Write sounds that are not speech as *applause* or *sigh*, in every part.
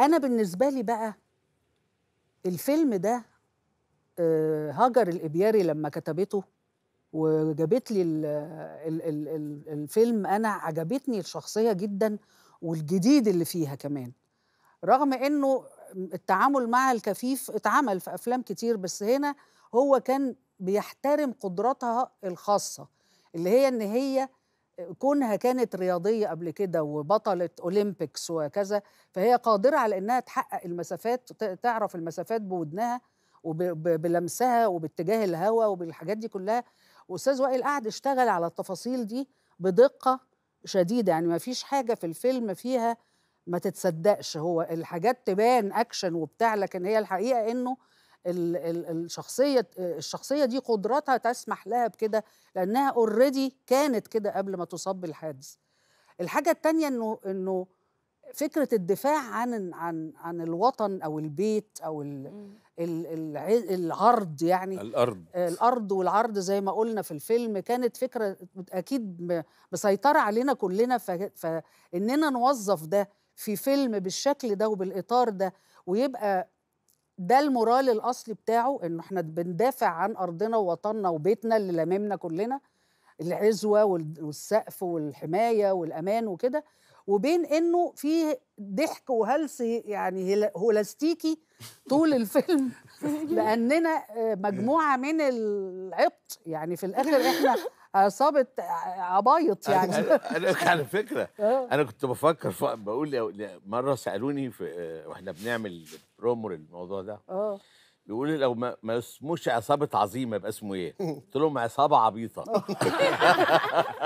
انا بالنسبه لي بقى الفيلم ده آه، هاجر الابياري لما كتبته وجابت لي الفيلم انا عجبتني الشخصيه جدا والجديد اللي فيها كمان رغم انه التعامل مع الكفيف اتعمل في افلام كتير بس هنا هو كان بيحترم قدراتها الخاصه اللي هي ان هي كونها كانت رياضيه قبل كده وبطله اولمبيكس وكذا فهي قادره على انها تحقق المسافات تعرف المسافات بودنها وبلمسها وباتجاه الهواء وبالحاجات دي كلها واستاذ وائل قعد اشتغل على التفاصيل دي بدقه شديده يعني ما فيش حاجه في الفيلم فيها ما تتصدقش هو الحاجات تبان اكشن وبتاع لكن هي الحقيقه انه الشخصيه الشخصيه دي قدراتها تسمح لها بكده لانها اوريدي كانت كده قبل ما تصاب بالحادث الحاجه الثانيه انه انه فكره الدفاع عن عن عن الوطن او البيت او ال العرض يعني الارض الارض والعرض زي ما قلنا في الفيلم كانت فكره اكيد مسيطره علينا كلنا فاننا نوظف ده في فيلم بالشكل ده وبالاطار ده ويبقى ده المورال الاصلي بتاعه انه احنا بندافع عن ارضنا ووطننا وبيتنا اللي لاممنا كلنا العزوه والسقف والحمايه والامان وكده وبين انه في ضحك وهلس يعني هولاستيكي طول الفيلم *laughs* لاننا مجموعه من العبط يعني في الاخر احنا عصابه عبايط يعني انا *laughs* على فكره آه. انا كنت بفكر بقول مره سالوني في آه، واحنا بنعمل رومر الموضوع ده اه بيقول لي لو ما, ما اسموش عصابه عظيمه يبقى اسمه ايه؟ *laughs* قلت لهم عصابه عبيطه آه.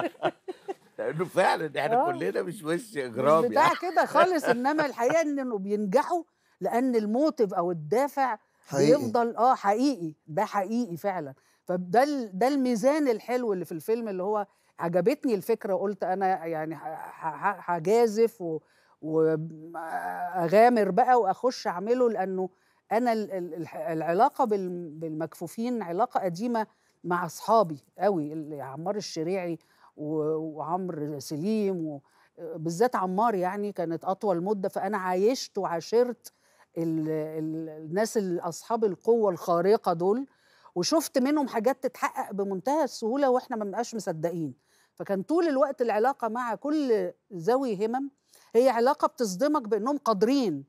*laughs* لانه فعلا احنا آه. كلنا مش وش اجرام مش بتاع *laughs* كده خالص انما الحقيقه انه بينجحوا لان الموتيف او الدافع حقيقي. بيفضل اه حقيقي ده حقيقي فعلا فده ده الميزان الحلو اللي في الفيلم اللي هو عجبتني الفكره وقلت انا يعني هجازف واغامر بقى واخش اعمله لانه انا العلاقه بالمكفوفين علاقه قديمه مع اصحابي قوي عمار الشريعي وعمرو سليم بالذات عمار يعني كانت اطول مده فانا عايشت وعاشرت الناس اصحاب القوه الخارقه دول وشفت منهم حاجات تتحقق بمنتهى السهوله واحنا ما بنبقاش مصدقين فكان طول الوقت العلاقه مع كل ذوي همم هي علاقه بتصدمك بانهم قادرين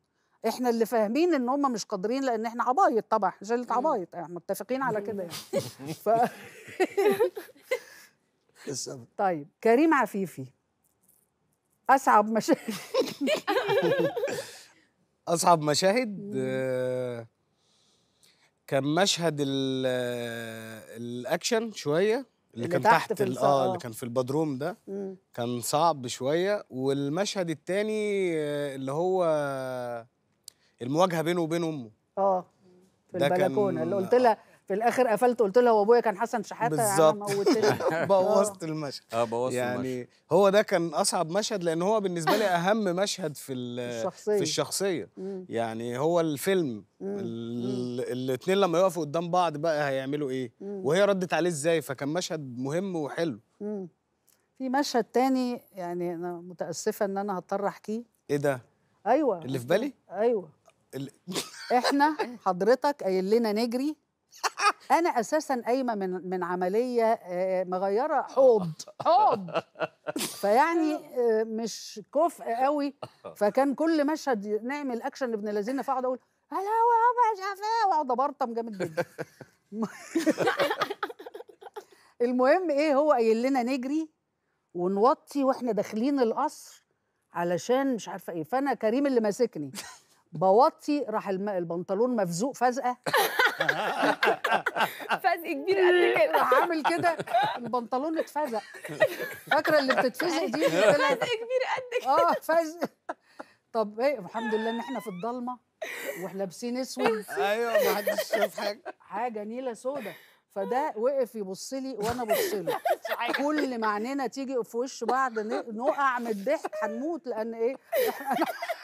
احنا اللي فاهمين ان هم مش قادرين لان احنا عبايط طبعا شله عبايط احنا يعني متفقين على كده يعني *laughs* ف... طيب كريم عفيفي اصعب مشاهد *laughs* اصعب مشاهد آه، كان مشهد آه، الاكشن شويه اللي, اللي كان تحت, تحت آه،, اه اللي كان في البدروم ده مم. كان صعب شويه والمشهد الثاني آه، اللي هو المواجهه بينه وبين امه اه في البلكونه اللي قلت لها في الاخر قفلت قلت هو وابويا كان حسن شحاته بالظبط *laughs* بوظت المشهد اه بوظت يعني المشهد. هو ده كان اصعب مشهد لان هو بالنسبه لي اهم مشهد في الشخصيه في الشخصيه مم. يعني هو الفيلم الاثنين لما يقفوا قدام بعض بقى هيعملوا ايه مم. وهي ردت عليه ازاي فكان مشهد مهم وحلو مم. في مشهد تاني يعني انا متاسفه ان انا هضطر احكيه ايه ده ايوه اللي في بالي ايوه احنا حضرتك قايل لنا نجري انا اساسا قايمه من من عمليه مغيره حوض حوض فيعني مش كفء قوي فكان كل مشهد نعمل اكشن ابن الذين فاقعد اقول هلا هو مش عارفه إيه. واقعد ابرطم جامد جدا *laughs* المهم ايه هو قايل لنا نجري ونوطي واحنا داخلين القصر علشان مش عارفه ايه فانا كريم اللي ماسكني بوطي راح البنطلون مفزوق فزقه *laughs* فزق كبير قد كده راح عامل كده البنطلون اتفزق فاكره اللي بتتفزق دي *laughs* فزق كبير قد كده اه فزق طب ايه الحمد لله ان احنا في الضلمه واحنا لابسين اسود ايوه ما حدش شاف حاجه حاجه نيله سودا فده وقف يبص لي وانا ابص له كل ما عينينا تيجي في وشه بعض نقع من الضحك هنموت لان ايه *laughs*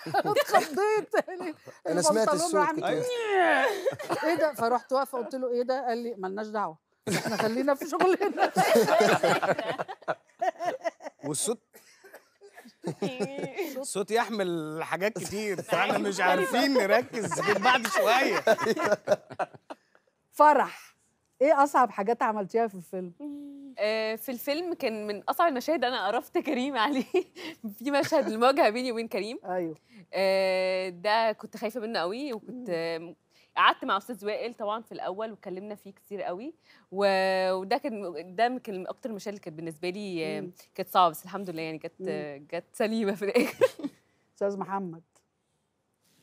*laughs* اتخضيت *laughs* انا سمعت الصوت *laughs* ايه ده فرحت واقفه قلت له ايه ده قال لي مالناش دعوه احنا خلينا في شغلنا والصوت الصوت يحمل حاجات كتير فاحنا مش أيوة. عارفين نركز بعد شويه فرح ايه اصعب حاجات عملتيها في الفيلم آه، في الفيلم كان من اصعب المشاهد انا قرفت كريم عليه *laughs* في مشهد المواجهه بيني وبين كريم ايوه آه، ده كنت خايفه منه قوي وكنت قعدت مع استاذ وائل طبعا في الاول واتكلمنا فيه كتير قوي وده كان ده من اكتر المشاهد اللي كانت بالنسبه لي كانت صعبه بس الحمد لله يعني كانت جت سليمه في الاخر *laughs* استاذ محمد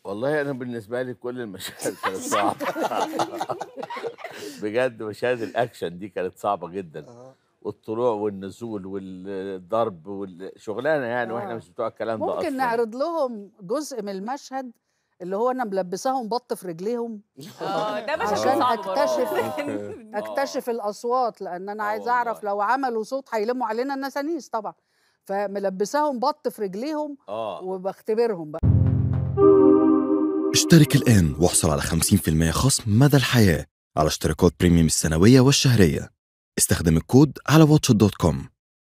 والله انا بالنسبه لي كل المشاهد كانت *laughs* صعبه بجد مشاهد الاكشن دي كانت صعبه جدا آه. والطلوع والنزول والضرب والشغلانه يعني آه. واحنا مش بتوع الكلام ممكن ده ممكن نعرض لهم جزء من المشهد اللي هو انا ملبساهم بط في رجليهم اه ده مش عشان اكتشف *laughs* آه. اكتشف الاصوات لان انا آه عايز اعرف لو عملوا صوت هيلموا علينا النسانيس طبعا فملبساهم بط في رجليهم آه. وبختبرهم بقى اشترك الان واحصل على 50% خصم مدى الحياه على اشتراكات بريميوم السنويه والشهريه استخدم الكود على واتش دوت كوم